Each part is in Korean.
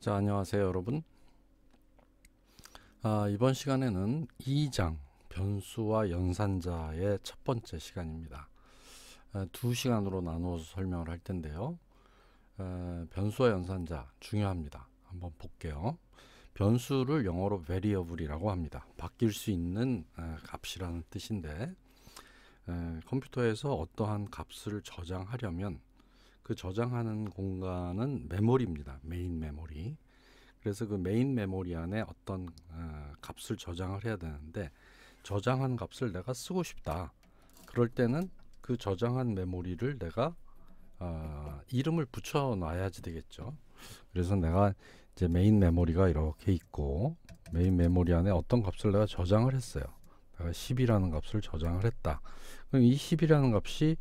자 안녕하세요 여러분 아, 이번 시간에는 2장 변수와 연산자의 첫 번째 시간입니다 아, 두 시간으로 나누어서 설명을 할 텐데요 아, 변수와 연산자 중요합니다 한번 볼게요 변수를 영어로 variable이라고 합니다 바뀔 수 있는 아, 값이라는 뜻인데 에, 아, 컴퓨터에서 어떠한 값을 저장하려면 그 저장하는 공간은 메모리입니다. 메인 메모리. 그래서 그 메인 메모리 안에 어떤 어, 값을 저장을 해야 되는데 저장한 값을 내가 쓰고 싶다. 그럴 때는 그 저장한 메모리를 내가 어, 이름을 붙여 놔야지 되겠죠. 그래서 내가 이제 메인 메모리가 이렇게 있고 메인 메모리 안에 어떤 값을 내가 저장을 했어요. 내가 10이라는 값을 저장을 했다. 그럼 이 10이라는 값이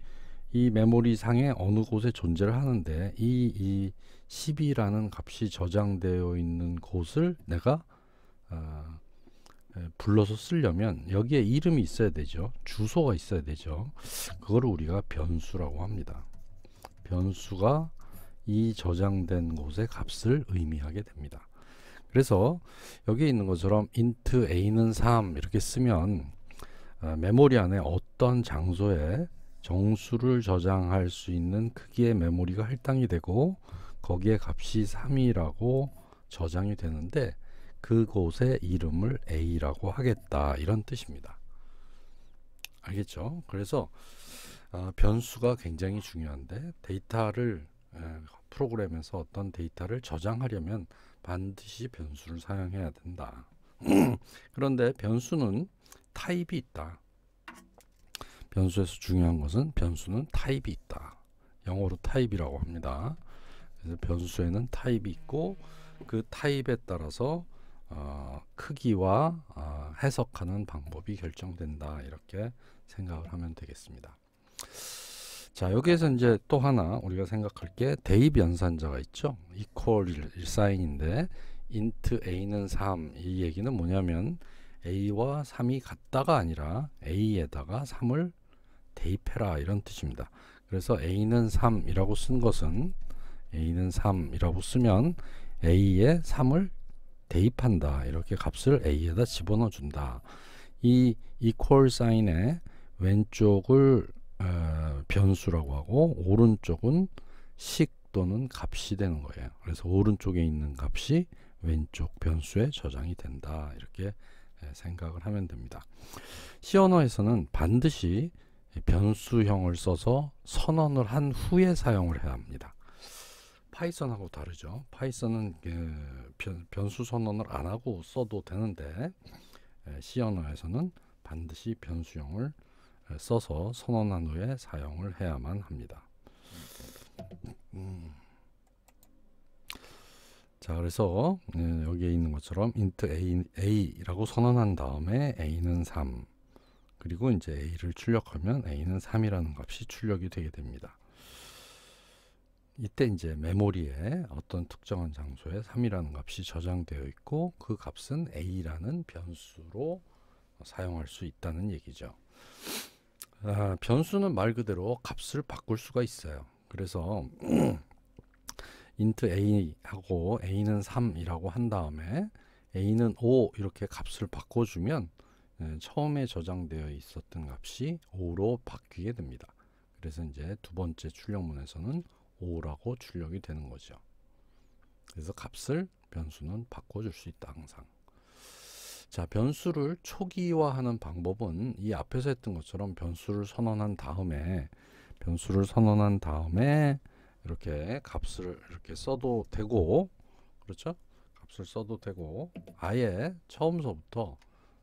이 메모리 상에 어느 곳에 존재를 하는데 이, 이 10이라는 값이 저장되어 있는 곳을 내가 어, 불러서 쓰려면 여기에 이름이 있어야 되죠. 주소가 있어야 되죠. 그거를 우리가 변수라고 합니다. 변수가 이 저장된 곳의 값을 의미하게 됩니다. 그래서 여기에 있는 것처럼 int a는 3 이렇게 쓰면 어, 메모리 안에 어떤 장소에 정수를 저장할 수 있는 크기의 메모리가 할당이 되고 거기에 값이 3이라고 저장이 되는데 그곳의 이름을 A라고 하겠다 이런 뜻입니다. 알겠죠? 그래서 어, 변수가 굉장히 중요한데 데이터를 에, 프로그램에서 어떤 데이터를 저장하려면 반드시 변수를 사용해야 된다. 그런데 변수는 타입이 있다. 변수에서 중요한 것은 변수는 타입이 있다. 영어로 타입이라고 합니다. 그래서 변수에는 타입이 있고 그 타입에 따라서 어, 크기와 어, 해석하는 방법이 결정된다 이렇게 생각을 하면 되겠습니다. 자 여기에서 이제 또 하나 우리가 생각할 게 대입 연산자가 있죠. equal 사인인데 int a는 3 이 얘기는 뭐냐면 a와 3이 같다가 아니라 a에다가 3을 대입해라 이런 뜻입니다. 그래서 a는 3이라고 쓴 것은 a는 3이라고 쓰면 a의 3을 대입한다. 이렇게 값을 a에다 집어넣어 준다. 이 equal s i g n 의 왼쪽을 어, 변수라고 하고 오른쪽은 식 또는 값이 되는 거예요. 그래서 오른쪽에 있는 값이 왼쪽 변수에 저장이 된다. 이렇게 생각을 하면 됩니다. 시 언어에서는 반드시 변수형을 써서 선언을 한 후에 사용을 해야 합니다. 파이썬하고 다르죠. 파이썬은 변수 선언을 안 하고 써도 되는데 C 언어에서는 반드시 변수형을 써서 선언한 후에 사용을 해야만 합니다. 음. 자 그래서 네, 여기에 있는 것처럼 int a, a라고 선언한 다음에 a는 3 그리고 이제 a를 출력하면 a는 3이라는 값이 출력이 되게 됩니다. 이때 이제 메모리에 어떤 특정한 장소에 3이라는 값이 저장되어 있고 그 값은 a라는 변수로 사용할 수 있다는 얘기죠. 아, 변수는 말 그대로 값을 바꿀 수가 있어요. 그래서 int a하고 a는 3이라고 한 다음에 a는 5 이렇게 값을 바꿔주면 예, 처음에 저장되어 있었던 값이 5로 바뀌게 됩니다. 그래서 이제 두 번째 출력문에서는 5라고 출력이 되는 거죠. 그래서 값을 변수는 바꿔줄 수 있다 항상. 자 변수를 초기화하는 방법은 이 앞에서 했던 것처럼 변수를 선언한 다음에 변수를 선언한 다음에 이렇게 값을 이렇게 써도 되고 그렇죠? 값을 써도 되고 아예 처음서부터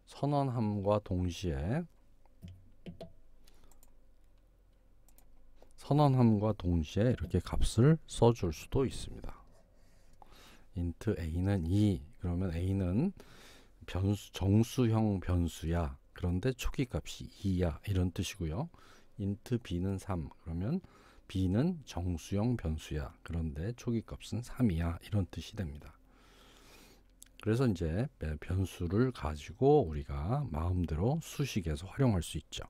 선언함과 동시에 선언함과 동시에 이렇게 값을 써 줄 수도 있습니다. int a는 2 e. 그러면 a는 변수, 정수형 변수야 그런데 초기 값이 2야 이런 뜻이고요. int b는 3 그러면 b는 정수형 변수야 그런데 초기 값은 3이야 이런 뜻이 됩니다. 그래서 이제 예, 변수를 가지고 우리가 마음대로 수식에서 활용할 수 있죠.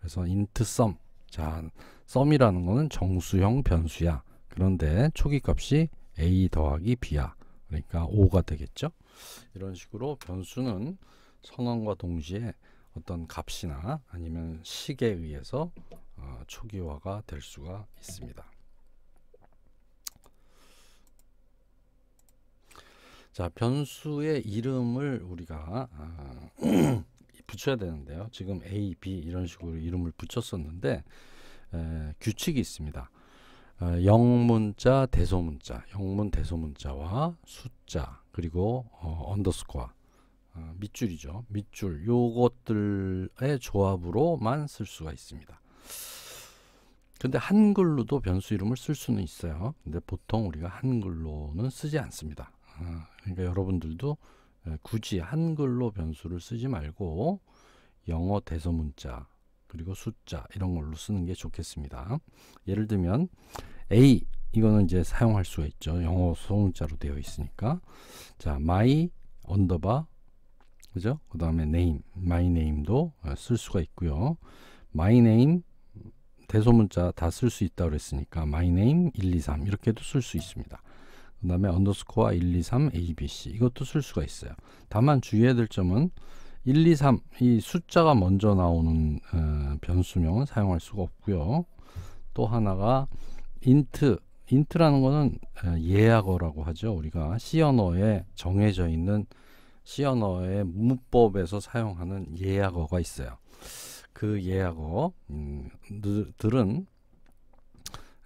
그래서 int sum. 자, sum이라는 거는 정수형 변수야. 그런데 초기 값이 a 더하기 b야. 그러니까 5가 되겠죠. 이런 식으로 변수는 선언과 동시에 어떤 값이나 아니면 식에 의해서 어, 초기화가 될 수가 있습니다. 자 변수의 이름을 우리가 아, 붙여야 되는데요. 지금 A, B 이런 식으로 이름을 붙였었는데 에, 규칙이 있습니다. 어, 영문자, 대소문자, 영문 대소문자와 숫자 그리고 어, 언더스코어 어, 밑줄이죠. 밑줄 요것들의 조합으로만 쓸 수가 있습니다. 근데 한글로도 변수 이름을 쓸 수는 있어요. 근데 보통 우리가 한글로는 쓰지 않습니다. 아, 그러니까 여러분들도 예, 굳이 한글로 변수를 쓰지 말고 영어 대소 문자 그리고 숫자 이런 걸로 쓰는 게 좋겠습니다. 예를 들면 A 이거는 이제 사용할 수가 있죠. 영어 소문자로 되어 있으니까 자 my 언더바 그죠? 그 다음에 name my name도 예, 쓸 수가 있고요. my name 대소문자 다 쓸 수 있다고 그랬으니까 my name 123 이렇게도 쓸 수 있습니다. 그 다음에 언더스코어 1, 2, 3, abc 이것도 쓸 수가 있어요. 다만 주의해야 될 점은 1, 2, 3 이 숫자가 먼저 나오는 어, 변수명은 사용할 수가 없고요. 또 하나가 인트 인트라는 거는 어, 예약어라고 하죠. 우리가 C 언어에 정해져 있는 C 언어의 문법에서 사용하는 예약어가 있어요. 그 예약어들은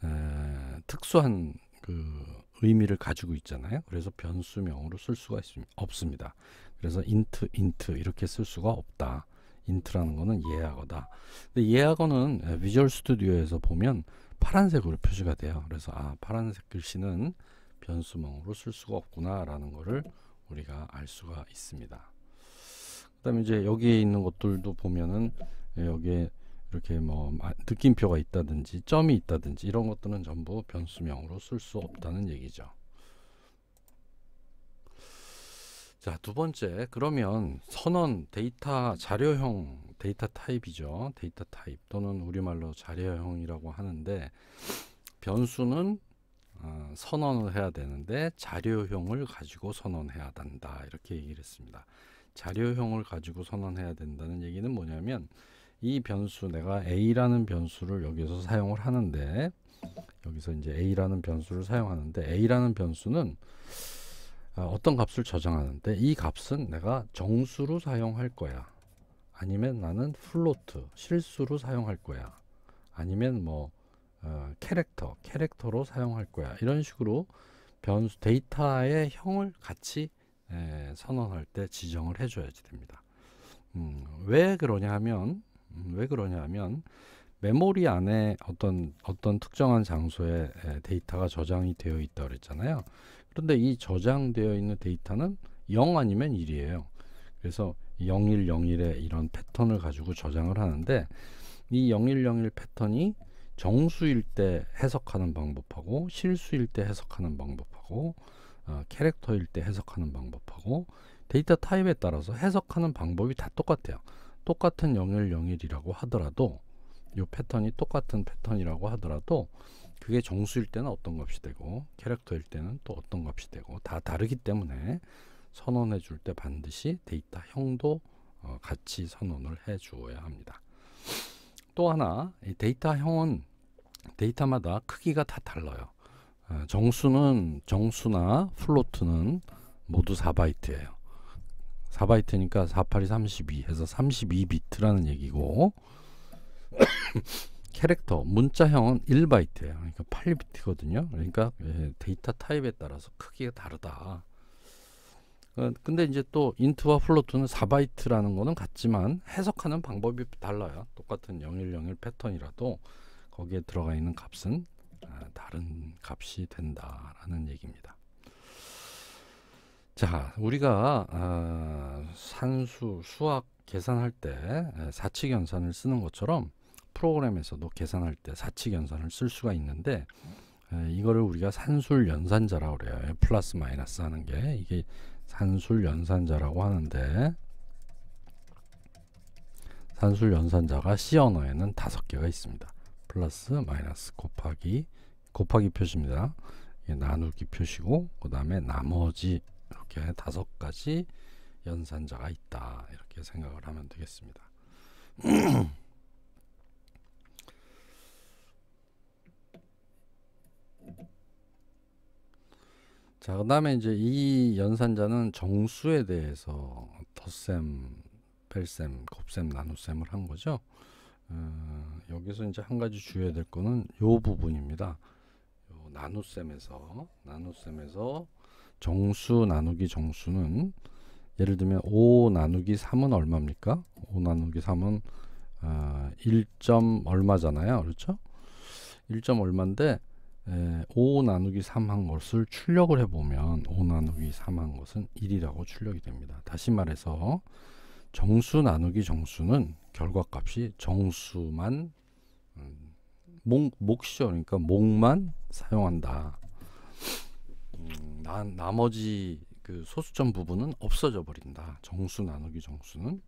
음, 특수한 그 의미를 가지고 있잖아요. 그래서 변수명으로 쓸 수가 있습니다. 없습니다. 그래서 int, int 이렇게 쓸 수가 없다. int라는 거는 예약어다. 근데 예약어는 Visual s t u d i o 에서 보면 파란색으로 표시가 돼요. 그래서 아 파란색 글씨는 변수명으로 쓸 수가 없구나라는 거를 우리가 알 수가 있습니다. 그다음에 이제 여기에 있는 것들도 보면은 여기에 이렇게 뭐 느낌표가 있다든지 점이 있다든지 이런 것들은 전부 변수명으로 쓸 수 없다는 얘기죠. 자, 두 번째. 그러면 선언 데이터 자료형 데이터 타입이죠. 데이터 타입 또는 우리말로 자료형이라고 하는데 변수는 어, 선언을 해야 되는데 자료형을 가지고 선언해야 된다. 이렇게 얘기를 했습니다. 자료형을 가지고 선언해야 된다는 얘기는 뭐냐면 이 변수 내가 a라는 변수를 여기서 사용을 하는데 여기서 이제 a라는 변수를 사용하는데 a라는 변수는 아, 어떤 값을 저장하는데 이 값은 내가 정수로 사용할 거야 아니면 나는 플로트 실수로 사용할 거야 아니면 뭐 어, 캐릭터 캐릭터로 사용할 거야 이런 식으로 변수 데이터의 형을 같이 에, 선언할 때 지정을 해줘야지 됩니다 음, 왜 그러냐 하면 음, 왜 그러냐면 메모리 안에 어떤 어떤 특정한 장소에 데이터가 저장이 되어 있다 그랬잖아요. 그런데 이 저장되어 있는 데이터는 0 아니면 1이에요. 그래서 0101의 이런 패턴을 가지고 저장을 하는데 이 0101 패턴이 정수일 때 해석하는 방법하고 실수일 때 해석하는 방법하고 어, 캐릭터일 때 해석하는 방법하고 데이터 타입에 따라서 해석하는 방법이 다 똑같아요. 똑같은 영일 영일이라고 하더라도 이 패턴이 똑같은 패턴이라고 하더라도 그게 정수일 때는 어떤 값이 되고 캐릭터일 때는 또 어떤 값이 되고 다 다르기 때문에 선언해 줄 때 반드시 데이터형도 어, 같이 선언을 해 주어야 합니다. 또 하나 데이터형은 데이터마다 크기가 다 달라요. 어, 정수는 정수나 플로트는 모두 4바이트예요. 4바이트니까 48이 32 해서 32비트라는 얘기고 캐릭터 문자형은 1바이트예요. 그러니까 8비트거든요. 그러니까 예, 데이터 타입에 따라서 크기가 다르다. 어, 근데 이제 또 인트와 플로트는 4바이트라는 거는 같지만 해석하는 방법이 달라요. 똑같은 0101 패턴이라도 거기에 들어가 있는 값은 아, 다른 값이 된다라는 얘기입니다. 자, 우리가 아, 산수, 수학 계산할 때 사칙연산을 쓰는 것처럼 프로그램에서도 계산할 때 사칙연산을 쓸 수가 있는데 에, 이거를 우리가 산술 연산자라고 그래요. 플러스 마이너스 하는 게 이게 산술 연산자라고 하는데 산술 연산자가 C 언어에는 다섯 개가 있습니다. 플러스 마이너스 곱하기 곱하기 표시입니다. 나누기 표시고 그 다음에 나머지 이렇게 다섯 가지 연산자가 있다 이렇게 생각을 하면 되겠습니다. 자, 그다음에 이제 이 연산자는 정수에 대해서 덧셈, 뺄셈, 곱셈, 나눗셈을 한 거죠. 어, 여기서 이제 한 가지 주의해야 될 거는 요 부분입니다. 요 나눗셈에서 나눗셈에서 정수 나누기 정수는 예를 들면 5 나누기 3은 얼마입니까? 5 나누기 3은 어, 1. 얼마잖아요. 그렇죠? 1. 얼마인데 에, 5 나누기 3 한 것을 출력을 해보면 5 나누기 3 한 것은 1이라고 출력이 됩니다. 다시 말해서 정수 나누기 정수는 결과값이 정수만 음, 목, 목시어 그러니까 목만 사용한다. 나, 나머지 그 소수점 부분은 없어져 버린다. 정수 나누기 정수는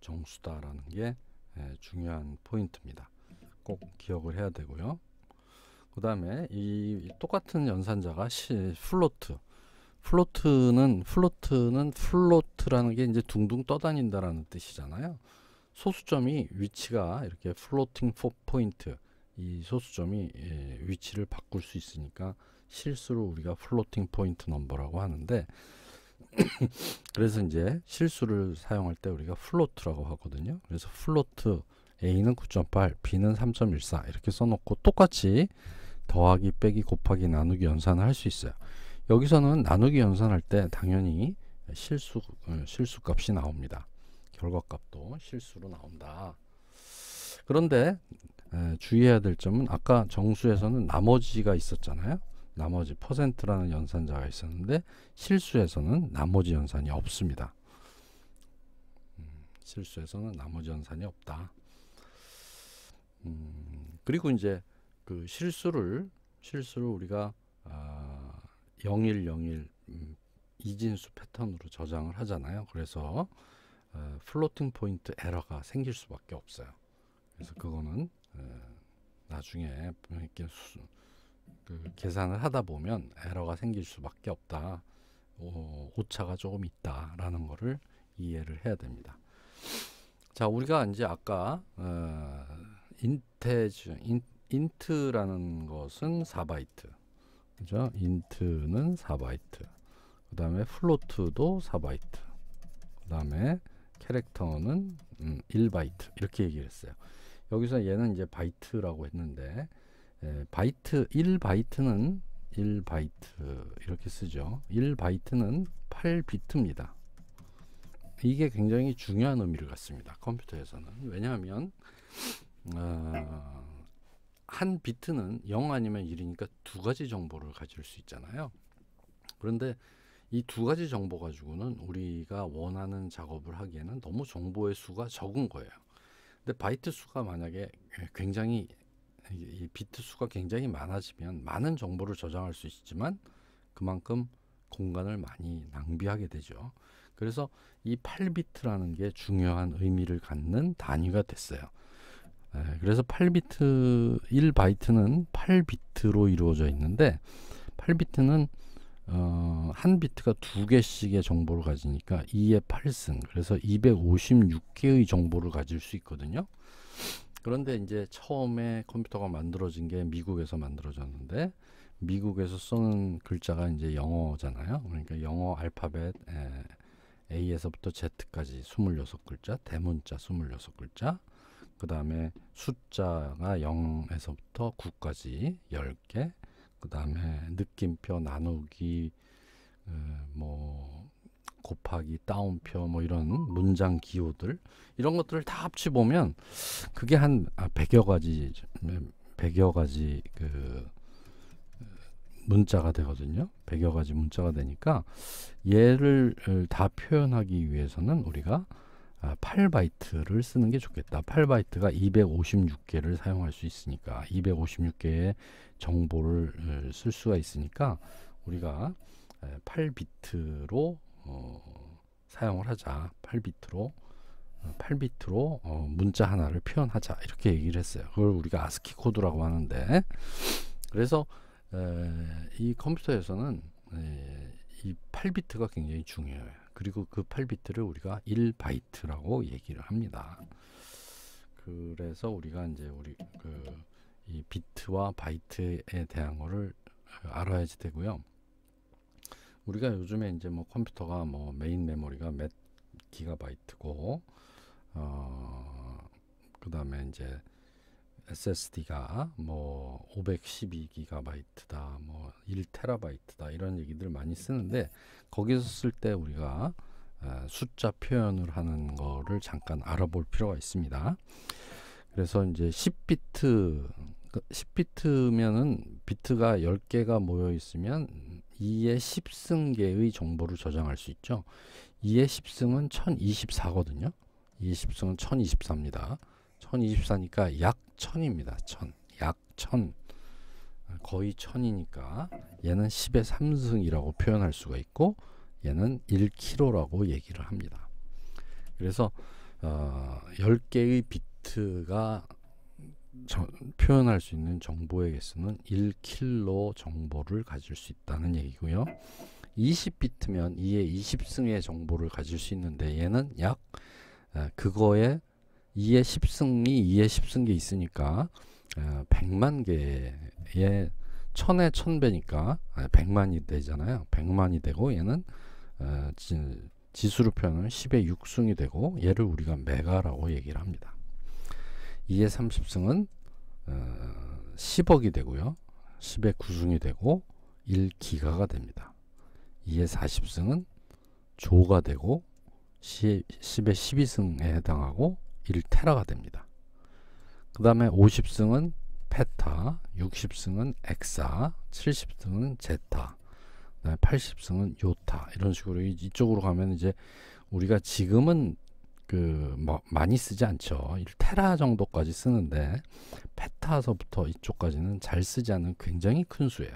정수다라는 게 예, 중요한 포인트입니다. 꼭 기억을 해야 되고요. 그 다음에 이 똑같은 연산자가 시, 플로트 플로트는 플로트는 플로트라는 게 이제 둥둥 떠다닌다라는 뜻이잖아요. 소수점이 위치가 이렇게 플로팅 포 포인트 이 소수점이 예, 위치를 바꿀 수 있으니까 실수로 우리가 플로팅 포인트 넘버라고 하는데 그래서 이제 실수를 사용할 때 우리가 플로트라고 하거든요. 그래서 플로트 a는 9.8, b는 3.14 이렇게 써놓고 똑같이 더하기, 빼기, 곱하기, 나누기 연산을 할 수 있어요. 여기서는 나누기 연산할 때 당연히 실수 어, 실수 값이 나옵니다. 결과값도 실수로 나온다. 그런데 주의해야 될 점은 아까 정수에서는 나머지가 있었잖아요. 나머지 퍼센트라는 연산자가 있었는데 실수에서는 나머지 연산이 없습니다. 음, 실수에서는 나머지 연산이 없다. 음, 그리고 이제 그 실수를 실수를 우리가 아, 0101 음, 이진수 패턴으로 저장을 하잖아요. 그래서 어, 플로팅 포인트 에러가 생길 수밖에 없어요. 그래서 그거는 어, 나중에 이렇게 수, 그 계산을 하다 보면 에러가 생길 수밖에 없다. 오, 어, 오차가 조금 있다라는 거를 이해를 해야 됩니다. 자, 우리가 이제 아까 어, 인테즈 인, 인트라는 것은 4바이트. 그죠? 인트는 4바이트. 그다음에 플로트도 4바이트. 그다음에 캐릭터는 음, 1바이트. 이렇게 얘기를 했어요. 여기서 얘는 이제 바이트라고 했는데 예, 바이트 1바이트는 1바이트 이렇게 쓰죠. 1바이트는 8비트입니다. 이게 굉장히 중요한 의미를 갖습니다. 컴퓨터에서는 왜냐하면 어, 한 비트는 0 아니면 1이니까 두 가지 정보를 가질 수 있잖아요. 그런데 이 두 가지 정보 가지고는 우리가 원하는 작업을 하기에는 너무 정보의 수가 적은 거예요. 근데 바이트 수가 만약에 예, 굉장히 이 비트 수가 굉장히 많아지면 많은 정보를 저장할 수 있지만 그만큼 공간을 많이 낭비하게 되죠. 그래서 이 8비트라는 게 중요한 의미를 갖는 단위가 됐어요. 네, 그래서 8비트 1바이트는 8비트로 이루어져 있는데 8비트는 어, 한 비트가 두 개씩의 정보를 가지니까 2의 8승 그래서 256개의 정보를 가질 수 있거든요. 그런데 이제 처음에 컴퓨터가 만들어진 게 미국에서 만들어졌는데 미국에서 쓰는 글자가 이제 영어잖아요. 그러니까 영어 알파벳 에, A에서부터 Z까지 26글자, 대문자 26글자, 그 다음에 숫자가 0에서부터 9까지 10개, 그 다음에 느낌표 나누기, 에, 그 뭐, 곱하기 따옴표 뭐 이런 문장 기호들 이런 것들을 다 합치 보면 그게 한 100여 아, 가지 100여 가지 그 문자가 되거든요. 100여 가지 문자가 되니까 얘를 어, 다 표현하기 위해서는 우리가 8바이트를 아, 쓰는 게 좋겠다. 8바이트가 256개를 사용할 수 있으니까 256개의 정보를 어, 쓸 수가 있으니까 우리가 8비트로 어, 사용을 하자. 8비트로 8비트로 어, 문자 하나를 표현하자 이렇게 얘기를 했어요. 그걸 우리가 아스키 코드라고 하는데 그래서 에, 이 컴퓨터에서는 에, 이 8비트가 굉장히 중요해요. 그리고 그 8비트를 우리가 1바이트라고 얘기를 합니다. 그래서 우리가 이제 우리 그 이 비트와 바이트에 대한 거를 알아야지 되고요. 우리가 요즘에 이제 뭐 컴퓨터가 뭐 메인 메모리가 몇 기가바이트고 어 그다음에 이제 SSD가 뭐 512기가바이트다, 뭐 1테라바이트다 이런 얘기들 많이 쓰는데 거기서 쓸 때 우리가 숫자 표현을 하는 거를 잠깐 알아볼 필요가 있습니다. 그래서 이제 10비트 10비트면은 그 비트가 10개가 모여 있으면 2의 10승계의 정보를 저장할 수 있죠. 2의 10승은 1024거든요. 2의 10승은 1024입니다. 1024니까 약 1000입니다. 1000. 약 1000. 거의 1000이니까 얘는 10의 3승이라고 표현할 수가 있고 얘는 1kg라고 얘기를 합니다. 그래서 어, 10개의 비트가 저, 표현할 수 있는 정보의 개수는 1킬로 정보를 가질 수 있다는 얘기고요. 20비트면 2의 20승의 정보를 가질 수 있는데 얘는 약 그거에 2의 10승이 2의 10승이 있으니까 100만 개의 1000의 1000배니까 100만이 되잖아요. 100만이 되고 얘는 지, 수로 표현을 10의 6승이 되고 얘를 우리가 메가라고 얘기를 합니다. 2의 30승은 어, 10억이 되고요. 10의 9승이 되고 1기가가 됩니다. 2의 40승은 조가 되고 10, 의 12승에 해당하고 1테라가 됩니다. 그 다음에 50승은 페타, 60승은 엑사, 70승은 제타, 80승은 요타 이런 식으로 이쪽으로 가면 이제 우리가 지금은 그뭐 많이 쓰지 않죠. 테라 정도까지 쓰는데 페타서부터 이쪽까지는 잘 쓰지 않는 굉장히 큰 수예요.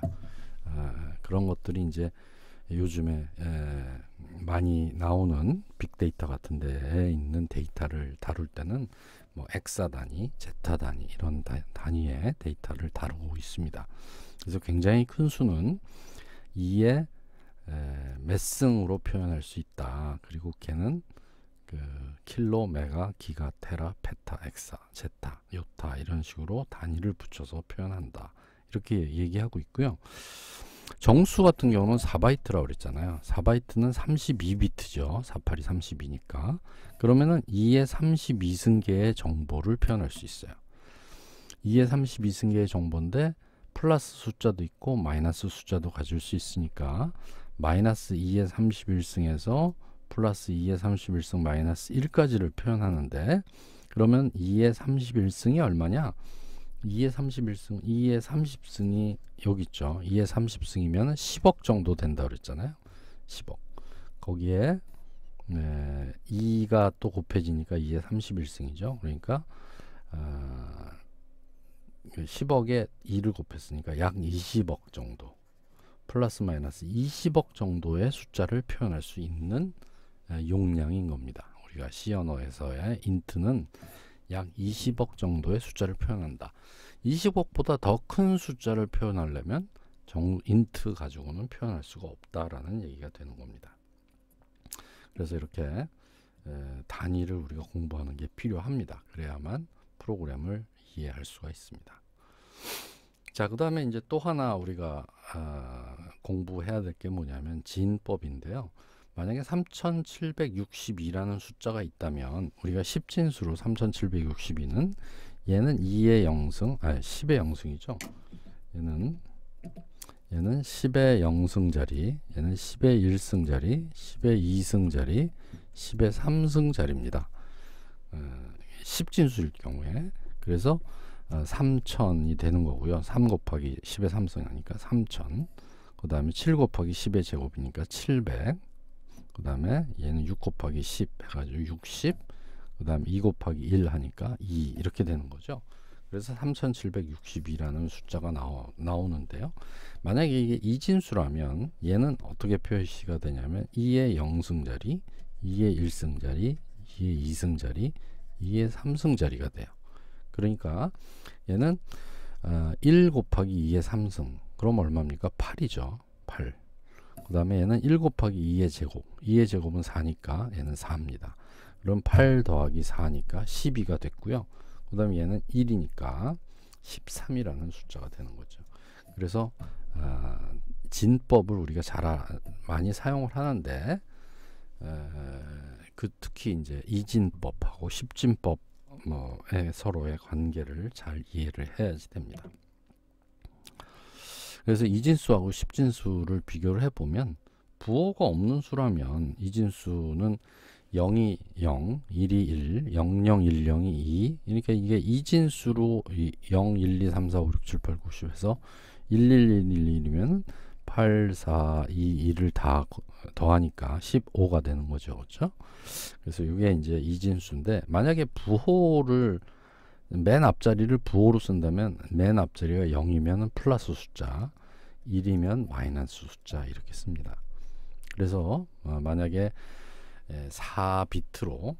아, 그런 것들이 이제 요즘에 에, 많이 나오는 빅데이터 같은 데에 있는 데이터를 다룰 때는 뭐 엑사 단위, 제타 단위 이런 다, 단위의 데이터를 다루고 있습니다. 그래서 굉장히 큰 수는 2의 몇승으로 표현할 수 있다. 그리고 걔는 그 킬로, 메가, 기가, 테라, 페타, 엑사, 제타, 요타 이런 식으로 단위를 붙여서 표현한다. 이렇게 얘기하고 있고요. 정수 같은 경우는 4바이트라고 그랬잖아요. 4바이트는 32비트죠. 482 32니까. 그러면은 2의 32승계의 정보를 표현할 수 있어요. 2의 32승계의 정보인데 플러스 숫자도 있고 마이너스 숫자도 가질 수 있으니까 마이너스 2의 31승에서 플러스 2의 31승 마이너스 1까지를 표현하는데 그러면 2의 31승이 얼마냐? 2의 31승, 2의 30승이 여기 있죠. 2의 30승이면 10억 정도 된다 고 그랬잖아요. 10억. 거기에 네, 2가 또 곱해지니까 2의 31승이죠. 그러니까 어, 아, 10억에 2를 곱했으니까 약 20억 정도 플러스 마이너스 20억 정도의 숫자를 표현할 수 있는 용량인 겁니다. 우리가 C 언어에서의 인트는 약 20억 정도의 숫자를 표현한다. 20억보다 더 큰 숫자를 표현하려면 정 인트 가지고는 표현할 수가 없다라는 얘기가 되는 겁니다. 그래서 이렇게 단위를 우리가 공부하는 게 필요합니다. 그래야만 프로그램을 이해할 수가 있습니다. 자, 그 다음에 이제 또 하나 우리가 아, 공부해야 될 게 뭐냐면 진법인데요. 만약에 3762라는 숫자가 있다면 우리가 10진수로 3762는 얘는 2의 영승, 아 10의 영승이죠. 얘는 얘는 10의 영승자리, 얘는 10의 1승자리, 10의 2승자리, 10의 3승자리입니다. 10진수일 어, 경우에 그래서 3000이 어, 되는 거고요. 3 곱하기 10의 3승이니까 3000. 그 다음에 7 곱하기 10의 제곱이니까 700. 그 다음에 얘는 6 곱하기 10 해가지고 60 그 다음에 2 곱하기 1 하니까 2 이렇게 되는 거죠 그래서 3762라는 숫자가 나오, 나오는데요 만약에 이게 이진수라면 얘는 어떻게 표시가 되냐면 2의 0승자리 2의 1승자리 2의 2승자리 2의 3승자리가 돼요 그러니까 얘는 어, 1 곱하기 2의 3승 그럼 얼마입니까? 8이죠 8그 다음에 얘는 1 곱하기 2의 제곱 2의 제곱은 4니까 얘는 4입니다 그럼 8 더하기 4니까 12가 됐고요 그 다음에 얘는 1이니까 13이라는 숫자가 되는 거죠 그래서 어, 진법을 우리가 잘 아, 많이 사용을 하는데 에, 그 특히 이제 이진법하고 십진법 뭐의 서로의 관계를 잘 이해를 해야지 됩니다. 그래서 이진수하고 십진수를 비교를 해보면 부호가 없는 수라면 이진수는 0이 0, 1이 1, 0, 0, 1, 0이 2 그러니까 이게 이진수로 0, 1, 2, 3, 4, 5, 6, 7, 8, 9, 10 해서 1, 1, 1, 1, 1이면 8, 4, 2, 1을 다 더하니까 15가 되는 거죠. 그렇죠? 그래서 이게 이제 이진수인데 만약에 부호를 맨 앞자리를 부호로 쓴다면 맨 앞자리가 0이면 플러스 숫자 1이면 마이너스 숫자 이렇게 씁니다. 그래서 어, 만약에 4비트로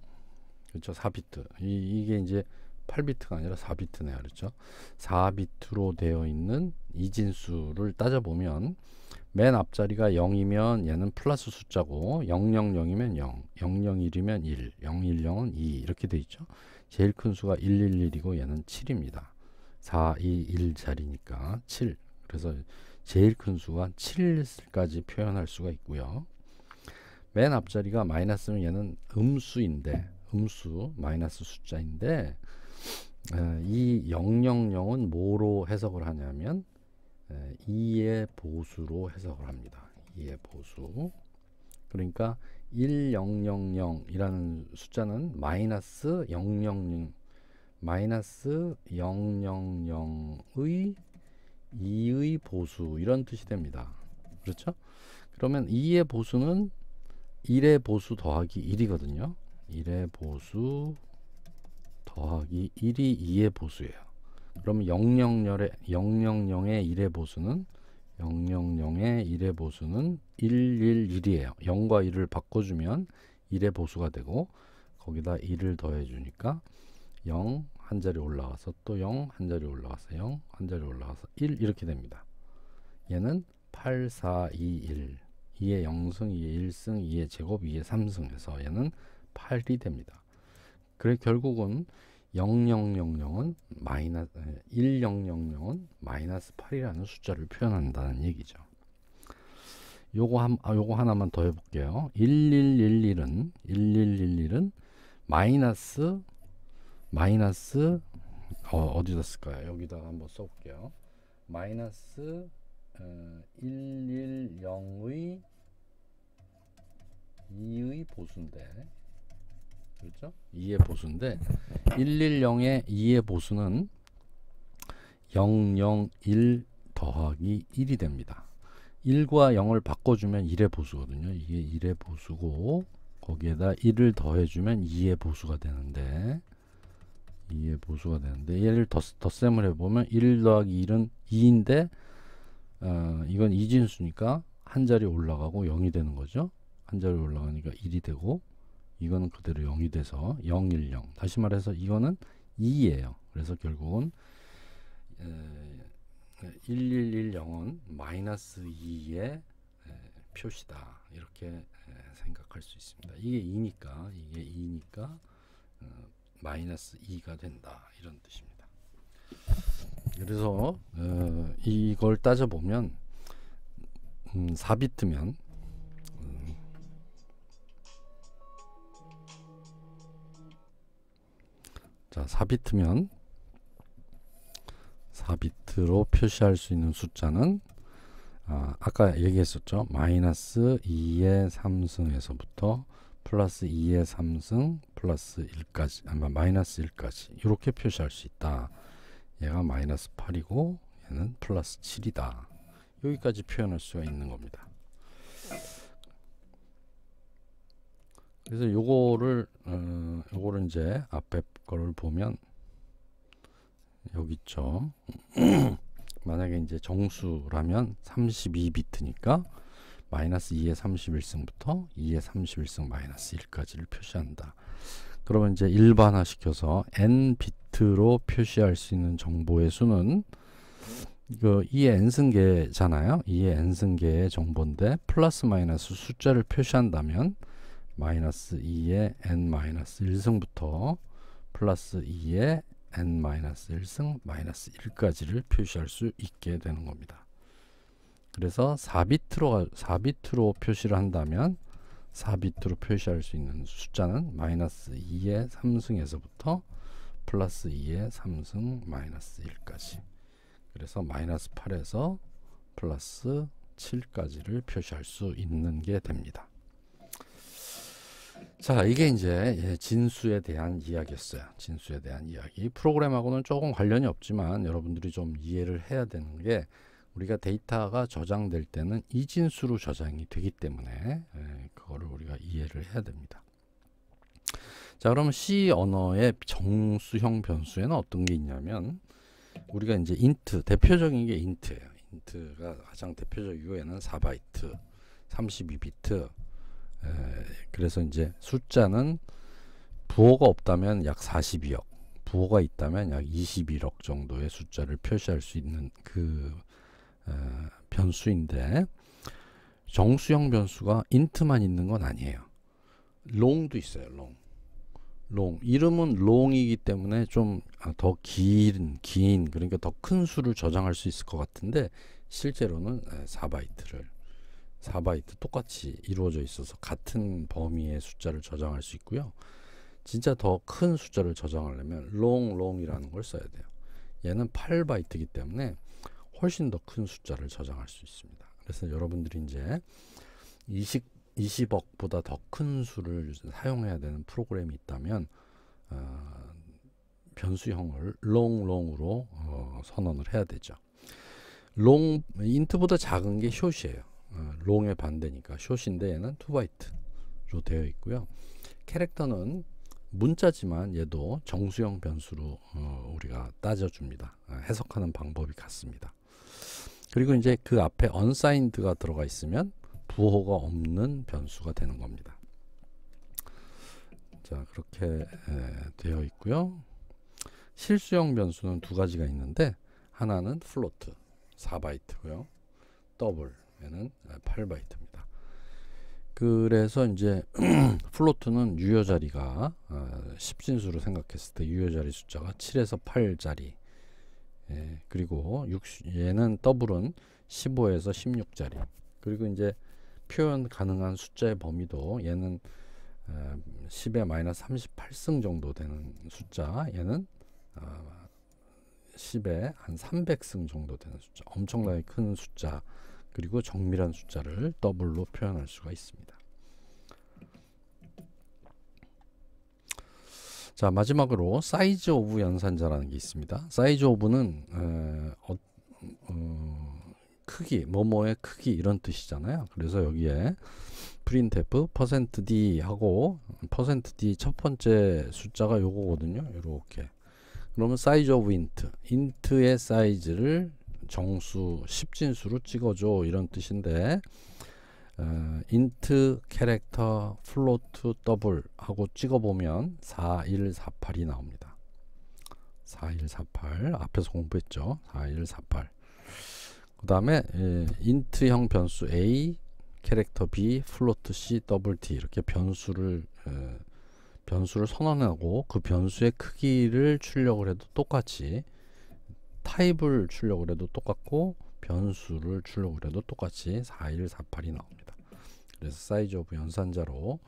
그렇죠 4비트 이, 게 이제 8비트가 아니라 4비트네요 그렇죠 4비트로 되어 있는 이진수를 따져보면 맨 앞자리가 0이면 얘는 플러스 숫자고 000이면 0 001이면 1 010은 2 이렇게 돼 있죠 제일 큰 수가 111이고 얘는 7입니다. 4, 2, 1 자리니까 7. 그래서 제일 큰 수가 7까지 표현할 수가 있고요. 맨 앞자리가 마이너스면 얘는 음수인데 음수 마이너스 숫자인데 에, 이 000은 뭐로 해석을 하냐면 에, 2의 보수로 해석을 합니다. 2의 보수 그러니까 1000이라는 숫자는 마이너스 000 마이너스 000의 2의 보수 이런 뜻이 됩니다. 그렇죠? 그러면 2의 보수는 1의 보수 더하기 1이거든요. 1의 보수 더하기 1이 2의 보수예요. 그러면 000의 000의 1의 보수는 000의 1의 보수는 111이에요. 0과 1을 바꿔주면 1의 보수가 되고 거기다 1을 더해주니까 0한 자리 올라와서또 0한 자리 올라와서0한 자리 올라와서1 이렇게 됩니다. 얘는 8, 4, 2, 1 2의 0승, 2의 1승, 2의 제곱, 2의 3승 해서 얘는 8이 됩니다. 그래 결국은 0000은 마이너스 1000은 마이너스 8이라는 숫자를 표현한다는 얘기죠. 요거 한 아, 요거 하나만 더해 볼게요. 1111은 1111은 마이너스 마이너스 어, 디다 쓸까요? 여기다 한번 써 볼게요. 마이너스 어, 110의 2의 보수인데 그렇죠? 2의 보수인데 110의 2의 보수는 001 더하기 1이 됩니다. 1과 0을 바꿔주면 1의 보수거든요. 이게 1의 보수고 거기에다 1을 더해주면 2의 보수가 되는데 2의 보수가 되는데 얘를 덧셈을 해보면 1 더하기 1은 2인데 어, 이건 이진수니까 한 자리 올라가고 0이 되는 거죠. 한 자리 올라가니까 1이 되고 이거는 그대로 0이 돼서 010 다시 말해서 이거는 2예요. 그래서 결국은 1110은 마이너스 2의 표시다 이렇게 생각할 수 있습니다. 이게 2니까 이게 2니까 어, 마이너스 2가 된다 이런 뜻입니다. 그래서 어, 이걸 따져 보면 음, 4비트면 자 4비트면 4비트로 표시할 수 있는 숫자는 아, 아까 얘기했었죠 마이너스 2의 3승에서부터 플러스 2의 3승 플러스 1까지 아마 마이너스 1까지 이렇게 표시할 수 있다 얘가 마이너스 8이고 얘는 플러스 7이다 여기까지 표현할 수가 있는 겁니다 그래서 요거를 음, 요거를 이제 앞에 거를 보면 여기 있죠. 만약에 이제 정수라면 32비트니까 마이너스 2의 31승부터 2의 31승 마이너스 1까지를 표시한다. 그러면 이제 일반화 시켜서 n 비트로 표시할 수 있는 정보의 수는 그 2의 n승계잖아요. 2의 n승계의 정보인데 플러스 마이너스 숫자를 표시한다면 마이너스 2의 n 마이너스 1승부터 플러스 2의 n 마이너스 1승 마이너스 1까지를 표시할 수 있게 되는 겁니다. 그래서 4비트로 4비트로 표시를 한다면 4비트로 표시할 수 있는 숫자는 마이너스 2의 3승에서부터 플러스 2의 3승 마이너스 1까지 그래서 마이너스 8에서 플러스 7까지를 표시할 수 있는 게 됩니다. 자, 이게 이제 예, 진수에 대한 이야기였어요. 진수에 대한 이야기. 프로그램하고는 조금 관련이 없지만 여러분들이 좀 이해를 해야 되는 게 우리가 데이터가 저장될 때는 이진수로 저장이 되기 때문에 예, 그거를 우리가 이해를 해야 됩니다. 자, 그럼 C 언어의 정수형 변수에는 어떤 게 있냐면 우리가 이제 인트 대표적인 게 인트예요. 인트가 가장 대표적이고 얘는 4바이트, 32비트, 그래서 이제 숫자는 부호가 없다면 약 42억, 부호가 있다면 약 21억 정도의 숫자를 표시할 수 있는 그 에, 변수인데 정수형 변수가 인트만 있는 건 아니에요. 롱도 있어요. 롱. 롱. 이름은 롱이기 때문에 좀더 아, 긴, 긴, 그러니까 더 큰 수를 저장할 수 있을 것 같은데 실제로는 4바이트를 4바이트 똑같이 이루어져 있어서 같은 범위의 숫자를 저장할 수 있고요. 진짜 더 큰 숫자를 저장하려면 long long이라는 걸 써야 돼요. 얘는 8바이트이기 때문에 훨씬 더 큰 숫자를 저장할 수 있습니다. 그래서 여러분들이 이제 20, 20억보다 더 큰 수를 사용해야 되는 프로그램이 있다면 어, 변수형을 long long으로 어, 선언을 해야 되죠. 롱 인트보다 작은 게 숏이에요. 어, 롱의 반대니까 숏인데 얘는 투바이트로 되어 있고요. 캐릭터는 문자지만 얘도 정수형 변수로 어, 우리가 따져줍니다. 아, 해석하는 방법이 같습니다. 그리고 이제 그 앞에 unsigned가 들어가 있으면 부호가 없는 변수가 되는 겁니다. 자 그렇게 에, 되어 있고요. 실수형 변수는 두 가지가 있는데 하나는 플로트 4바이트고요. 더블 얘는 8바이트입니다. 그래서 이제 플로트는 유효 자리가 10진수로 아, 생각했을 때 유효 자리 숫자가 7에서 8 자리 예, 그리고 6, 얘는 더블은 15에서 16 자리 그리고 이제 표현 가능한 숫자의 범위도 얘는 10에 아, 마이너스 38승 정도 되는 숫자 얘는 10에 아, 한 300승 정도 되는 숫자 엄청나게 큰 숫자 그리고 정밀한 숫자를 더블로 표현할 수가 있습니다. 자 마지막으로 사이즈 오브 연산자라는 게 있습니다. 사이즈 오브는 어, 어, 크기, 뭐뭐의 크기 이런 뜻이잖아요. 그래서 여기에 printf %d 하고 %d 첫 번째 숫자가 요거거든요. 요렇게. 그러면 사이즈 오브 인트, 인트의 사이즈를 정수, 십진수로 찍어줘 이런 뜻인데 어, 인트, 캐릭터, 플로트, 더블 하고 찍어보면 4148이 나옵니다. 4148 앞에서 공부했죠. 4148그 다음에 인트형 변수 A, 캐릭터 B, 플로트 C, 더블 T 이렇게 변수를 어, 변수를 선언하고 그 변수의 크기를 출력을 해도 똑같이 타입을 출력을 해도 똑같고 변수를 출력을 해도 똑같이 4148이 나옵니다. 그래서 사이즈 오브 연산자로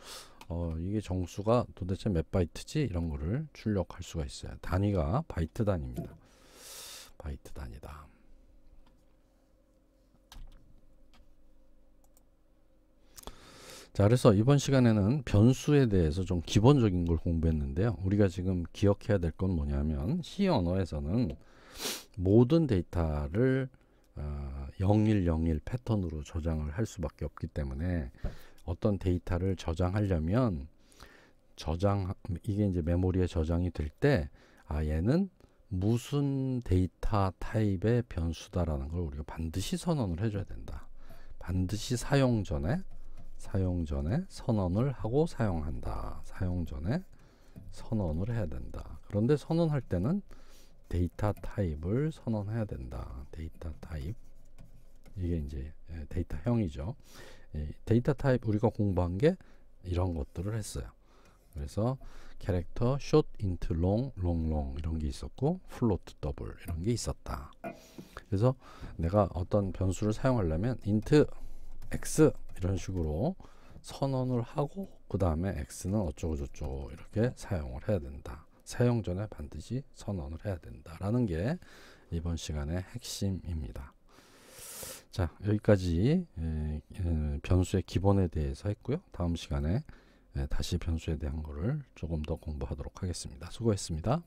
어, 이게 정수가 도대체 몇 바이트지 이런 거를 출력할 수가 있어요. 단위가 바이트 단위입니다. 바이트 단위다. 자, 그래서 이번 시간에는 변수에 대해서 좀 기본적인 걸 공부했는데요. 우리가 지금 기억해야 될 건 뭐냐면 C 언어에서는 모든 데이터를 어, 0101 패턴으로 저장을 할 수밖에 없기 때문에 어떤 데이터를 저장하려면 저장 이게 이제 메모리에 저장이 될 때 아 얘는 무슨 데이터 타입의 변수다라는 걸 우리가 반드시 선언을 해줘야 된다. 반드시 사용 전에 사용 전에 선언을 하고 사용한다. 사용 전에 선언을 해야 된다. 그런데 선언할 때는 데이터 타입을 선언해야 된다. 데이터 타입 이게 이제 예, 데이터형이죠. 데이터 타입 우리가 공부한 게 이런 것들을 했어요. 그래서 캐릭터 short i 이런 게 있었고 float 이런 게 있었다. 그래서 내가 어떤 변수를 사용하려면 i n x 이런 식으로 선언을 하고 그 다음에 x는 어쩌고저쩌고 이렇게 사용을 해야 된다. 사용 전에 반드시 선언을 해야 된다라는 게 이번 시간의 핵심입니다. 자 여기까지 변수의 기본에 대해서 했고요. 다음 시간 에, 다시 변수에 대한 거를 조금 더 공부하도록 하겠습니다. 수고했습니다.